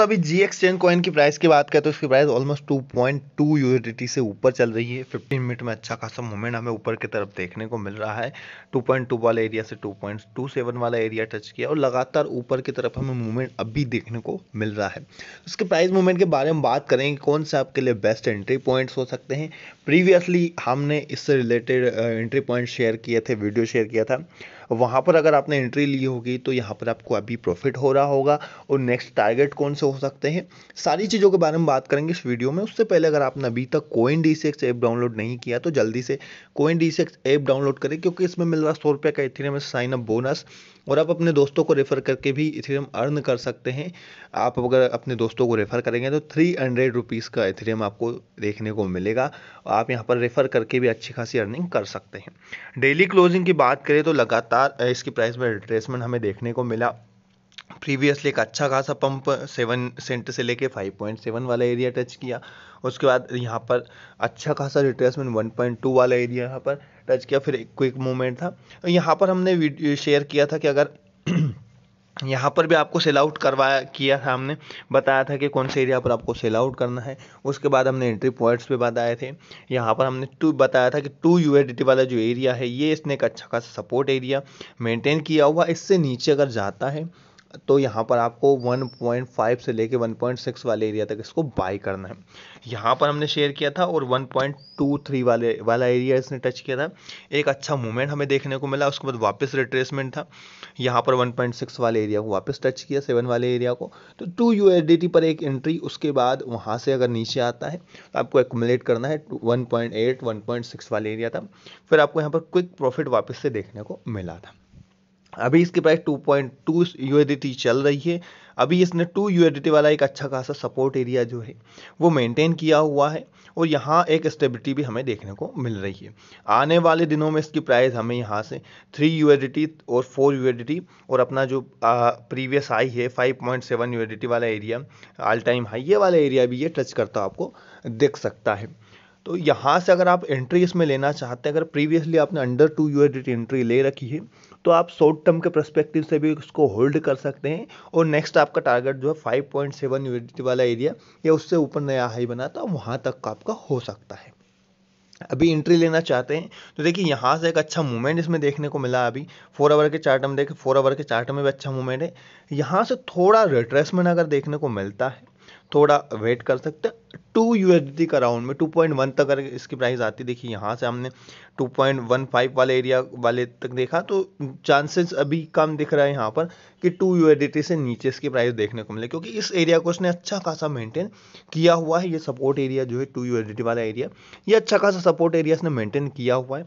दोस्तों अभी G exchange coin की प्राइस की बात करें तो इसकी price almost two point two से ऊपर चल रही है फिफ्टीन मिनट में अच्छा खासा मूवमेंट हमें ऊपर की तरफ देखने को मिल रहा है टू पॉइंट टू वाला एरिया से टू टू पॉइंट सेवन वाला एरिया टच किया और लगातार ऊपर की तरफ हमें मूवमेंट अभी देखने को मिल रहा है उसके प्राइस मूवमेंट के बारे में बात करेंगे कौन से आपके लिए बेस्ट एंट्री पॉइंट्स हो सकते हैं प्रीवियसली हमने इससे रिलेटेड एंट्री पॉइंट शेयर किए थे वीडियो शेयर किया था वहाँ पर अगर आपने एंट्री ली होगी तो यहाँ पर आपको अभी प्रॉफिट हो रहा होगा और नेक्स्ट टारगेट कौन से हो सकते हैं सारी चीज़ों के बारे में बात करेंगे इस वीडियो में उससे पहले अगर आपने अभी तक कोइन डी ऐप डाउनलोड नहीं किया तो जल्दी से कोइन डी ऐप डाउनलोड करें क्योंकि इसमें मिल रहा है सौ रुपये का इथेरियम साइन अप बोनस और आप अपने दोस्तों को रेफ़र करके भी इथेरियम अर्न कर सकते हैं आप अगर अपने दोस्तों को रेफ़र करेंगे तो थ्री हंड्रेड रुपीज़ का इथेरियम आपको देखने को मिलेगा आप यहाँ पर रेफ़र करके भी अच्छी खासी अर्निंग कर सकते हैं डेली क्लोजिंग की बात करें तो लगातार चार इसकी प्राइस में रिट्रेसमेंट हमें देखने को मिला प्रीवियसली एक अच्छा खासा पंप सेवन सेंट से लेके फाइव पॉइंट सेवन वाला एरिया टच किया उसके बाद यहाँ पर अच्छा खासा रिट्रेसमेंट वन पॉइंट टू वाला एरिया यहाँ पर टच किया फिर एक क्विक मूवमेंट था यहाँ पर हमने शेयर किया था कि अगर यहाँ पर भी आपको सेल आउट करवाया किया था हमने बताया था कि कौन से एरिया पर आपको सेल आउट करना है उसके बाद हमने एंट्री पॉइंट्स पे बताए थे यहाँ पर हमने टू बताया था कि टू यू वाला जो एरिया है ये इसने एक अच्छा खासा सपोर्ट एरिया मेंटेन किया हुआ इससे नीचे अगर जाता है तो यहाँ पर आपको 1.5 से लेके 1.6 वाले एरिया तक इसको बाय करना है यहाँ पर हमने शेयर किया था और 1.23 वाले वाला एरिया इसने टच किया था एक अच्छा मूवमेंट हमें देखने को मिला उसके बाद वापस रिट्रेसमेंट था यहाँ पर 1.6 वाले एरिया को वापस टच किया सेवन वाले एरिया को तो टू यू पर एक एंट्री उसके बाद वहाँ से अगर नीचे आता है तो आपको एकोमलेट करना है वन पॉइंट वाले एरिया था फिर आपको यहाँ पर क्विक प्रॉफिट वापस से देखने को मिला था अभी इसकी प्राइस 2.2 टू चल रही है अभी इसने 2 यू वाला एक अच्छा खासा सपोर्ट एरिया जो है वो मेंटेन किया हुआ है और यहाँ एक स्टेबिलिटी भी हमें देखने को मिल रही है आने वाले दिनों में इसकी प्राइस हमें यहाँ से 3 यू और 4 यू और अपना जो प्रीवियस हाई है 5.7 पॉइंट वाला एरिया ऑल टाइम हाई ये वाला एरिया भी ये टच करता आपको देख सकता है तो यहाँ से अगर आप एंट्री इसमें लेना चाहते हैं अगर प्रीवियसली आपने अंडर टू यूएडिट एंट्री ले रखी है तो आप शॉर्ट टर्म के प्रस्पेक्टिव से भी उसको होल्ड कर सकते हैं और नेक्स्ट आपका टारगेट जो है फाइव पॉइंट सेवन एडिट वाला एरिया या उससे ऊपर नया हाई बना तो वहाँ तक का आपका हो सकता है अभी एंट्री लेना चाहते हैं तो देखिए यहाँ से एक अच्छा मूवमेंट इसमें देखने को मिला अभी फोर आवर के चार्ट में देखें फोर आवर के चार्ट में भी अच्छा मूवमेंट है यहाँ से थोड़ा रिट्रेसमेंट अगर देखने को मिलता है थोड़ा वेट कर सकते हैं टू यू डी का राउंड में टू पॉइंट वन तक अगर इसकी प्राइस आती देखिए यहाँ से हमने टू पॉइंट वन फाइव वाले एरिया वाले तक देखा तो चांसेस अभी कम दिख रहा है यहाँ पर कि टू यू से नीचे इसकी प्राइस देखने को मिले क्योंकि इस एरिया को उसने अच्छा खासा मेंटेन किया हुआ है ये सपोर्ट एरिया जो है टू यू वाला एरिया ये अच्छा खासा सपोर्ट एरिया इसने मेंटेन किया हुआ है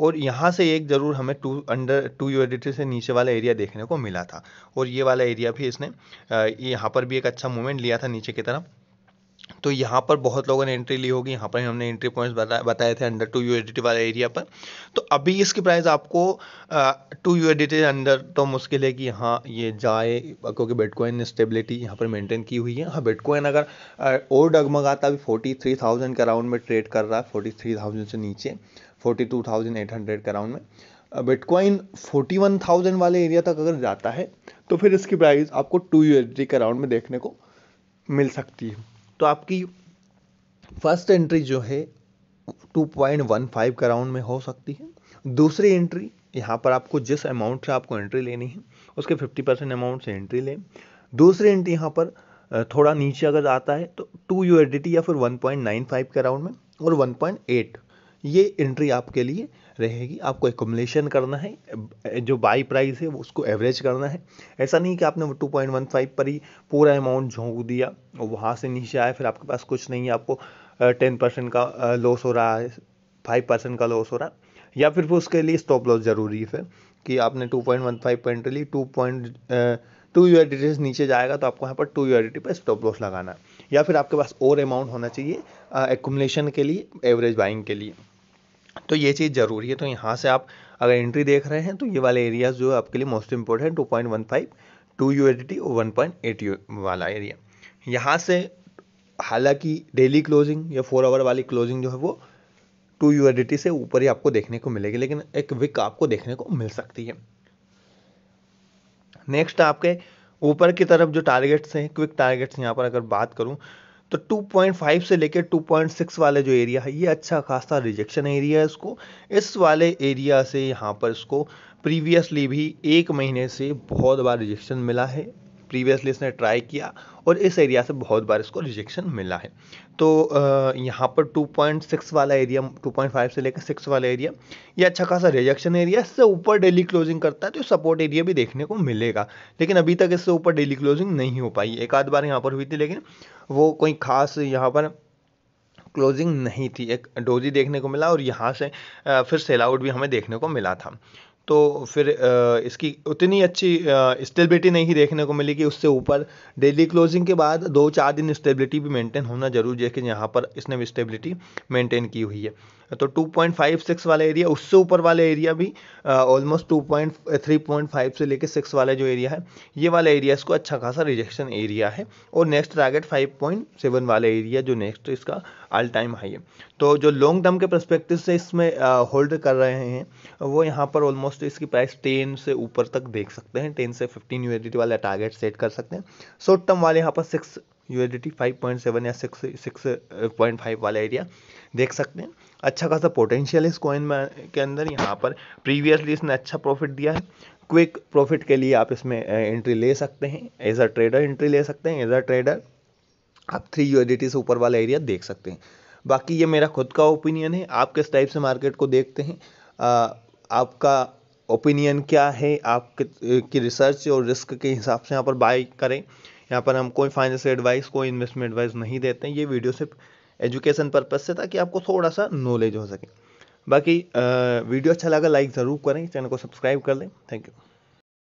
और यहाँ से एक ज़रूर हमें टू अंडर टू यूएडिटी से नीचे वाला एरिया देखने को मिला था और ये वाला एरिया भी इसने यहाँ पर भी एक अच्छा मूवमेंट लिया था नीचे की तरफ तो यहाँ पर बहुत लोगों ने एंट्री ली होगी यहाँ पर हमने एंट्री पॉइंट्स बता, बताए थे अंडर टू यूएडिटी वाले एरिया पर तो अभी इसकी प्राइस आपको टू यूएडिटी अंडर तो मुश्किल है कि यहाँ ये जाए क्योंकि बिटकॉइन ने स्टेबिलिटी यहाँ पर मेंटेन की हुई है हाँ बिटकॉइन अगर आ, और डगमगाता अभी फोर्टी थ्री थाउजेंड के अराउंड में ट्रेड कर रहा है फोर्टी थ्री थाउजेंड से नीचे forty two thousand eight hundred के अराउंड में बिटकॉइन फोर्टी वन थाउजेंड वाले एरिया तक अगर जाता है तो फिर इसकी प्राइस आपको टू यू के अराउंड में देखने को मिल सकती है तो आपकी फर्स्ट एंट्री जो है टू पॉइंट वन फाइव के अराउंड में हो सकती है दूसरी एंट्री यहाँ पर आपको जिस अमाउंट से आपको एंट्री लेनी है उसके फिफ्टी परसेंट अमाउंट से एंट्री लें दूसरी एंट्री यहाँ पर थोड़ा नीचे अगर आता है तो टू यू या फिर वन पॉइंट नाइन फाइव के अराउंड में और वन पॉइंट एट ये एंट्री आपके लिए रहेगी आपको एकोमलेशन करना है जो बाई प्राइस है उसको एवरेज करना है ऐसा नहीं कि आपने वो टू पॉइंट वन फाइव पर ही पूरा अमाउंट झोंक दिया और वहाँ से नीचे आया फिर आपके पास कुछ नहीं है आपको टेन परसेंट का लॉस हो रहा है फाइव परसेंट का लॉस हो रहा है या फिर वो उसके लिए स्टॉप लॉस ज़रूरी है कि आपने two point one five point ली टू पॉइंट टू यू नीचे जाएगा तो आपको यहाँ पर टू यू पर स्टॉप लॉस लगाना है या फिर आपके पास और अमाउंट होना चाहिए एकुमलेशन के लिए एवरेज बाइंग के लिए तो ये चीज़ ज़रूरी है तो यहाँ से आप अगर एंट्री देख रहे हैं तो ये वाले एरियाज जो है आपके लिए most important two point one five two U एडिटी टी वन पॉइंट एट यू वाला एरिया यहाँ से हालांकि डेली क्लोजिंग या फोर आवर वाली क्लोजिंग जो है वो टू यू एडिटी से ऊपर ही आपको देखने को मिलेगी लेकिन एक विक आपको देखने को मिल सकती है नेक्स्ट आपके ऊपर की तरफ जो टारगेट्स हैं क्विक टारगेट्स यहाँ पर अगर बात करूँ तो 2.5 से लेकर 2.6 वाले जो एरिया है ये अच्छा खासा रिजेक्शन एरिया है इसको इस वाले एरिया से यहाँ पर इसको प्रीवियसली भी एक महीने से बहुत बार रिजेक्शन मिला है प्रीवियसली इसने ट्राई किया और इस एरिया से बहुत बार इसको रिजेक्शन मिला है तो यहाँ पर 2.6 वाला एरिया 2.5 से लेकर 6 वाला एरिया ये अच्छा खासा रिजेक्शन एरिया इससे ऊपर डेली क्लोजिंग करता है तो सपोर्ट एरिया भी देखने को मिलेगा लेकिन अभी तक इससे ऊपर डेली क्लोजिंग नहीं हो पाई एक आध बार यहाँ पर हुई थी लेकिन वो कोई खास यहाँ पर क्लोजिंग नहीं थी एक डोजी देखने को मिला और यहाँ से फिर सेल आउट भी हमें देखने को मिला था तो फिर इसकी उतनी अच्छी स्टेबिलिटी नहीं देखने को मिली कि उससे ऊपर डेली क्लोजिंग के बाद दो चार दिन स्टेबिलिटी भी मेंटेन होना जरूरी है कि यहाँ पर इसने भी स्टेबिलिटी मेंटेन की हुई है तो 2.56 वाला एरिया उससे ऊपर वाला एरिया भी almost two point three point five से लेकर सिक्स वाला जो एरिया है ये वाला एरिया इसको अच्छा खासा रिजेक्शन एरिया है और next target five point seven वाला एरिया जो नेक्स्ट इसका ऑल टाइम हाई है तो जो लॉन्ग टर्म के परस्पेक्टिव से इसमें होल्ड कर रहे हैं वो यहाँ पर ऑलमोस्ट तो इसकी प्राइस टेन से ऊपर तक देख सकते हैं टेन से फिफ्टीन यू वाला टारगेट सेट कर सकते हैं शॉर्ट टर्म वाले यहाँ पर सिक्स यू फाइव पॉइंट सेवन या सिक्स सिक्स पॉइंट फाइव वाला एरिया देख सकते हैं अच्छा खासा पोटेंशियल इस कॉइन में के अंदर यहाँ पर प्रीवियसली इसने अच्छा प्रॉफिट दिया है क्विक प्रॉफिट के लिए आप इसमें एंट्री uh, ले सकते हैं एज अ ट्रेडर एंट्री ले सकते हैं एज अ ट्रेडर आप थ्री यूएडीटी से ऊपर वाला एरिया देख सकते हैं बाकी ये मेरा खुद का ओपिनियन है आप किस टाइप से मार्केट को देखते हैं आ, uh, आपका ओपिनियन क्या है आप की रिसर्च और रिस्क के हिसाब से यहाँ पर बाई करें यहाँ पर हम कोई फाइनेंशियल एडवाइस कोई इन्वेस्टमेंट एडवाइस नहीं देते हैं ये वीडियो सिर्फ एजुकेशन पर्पज से ताकि आपको थोड़ा सा नॉलेज हो सके बाकी वीडियो अच्छा लगा लाइक ज़रूर करें चैनल को सब्सक्राइब कर लें थैंक यू